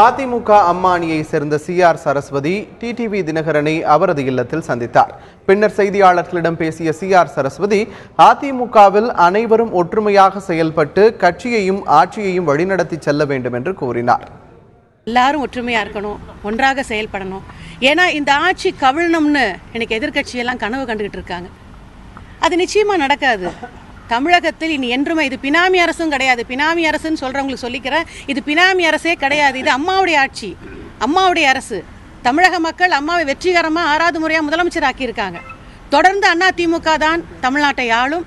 அதிமுக அம்மானியை சேர்ந்த C R Saraswati TTV தினகரனை அவரது இல்லத்தில் சந்தித்தார் பின்னர் செய்தியாளர்களிடம் பேசிய சி ஆர் சரஸ்வதி அதிமுகவில் அனைவரும் ஒற்றுமையாக செயல்பட்டு கட்சியையும் ஆட்சியையும் வழிநடத்தி செல்ல வேண்டும் என்று கூறினார் எல்லாரும் ஒற்றுமையாக இருக்கணும் ஒன்றாக செயல்படணும் ஏன்னா இந்த ஆட்சி கவிழணும்னு எனக்கு எதிர்கட்சியெல்லாம் கனவு கண்டுகிட்டு இருக்காங்க அது நிச்சயமாக நடக்காது தமிழகத்தில் இனி என்றுமே இது பினாமி அரசும் கிடையாது பினாமி அரசுன்னு சொல்கிறவங்களுக்கு சொல்லிக்கிறேன் இது பினாமி அரசே கிடையாது இது அம்மாவுடைய ஆட்சி அம்மாவுடைய அரசு தமிழக மக்கள் அம்மாவை வெற்றிகரமாக ஆறாவது முறையாக முதலமைச்சர் ஆக்கியிருக்காங்க தொடர்ந்து அதிமுக தான் தமிழ்நாட்டை ஆளும்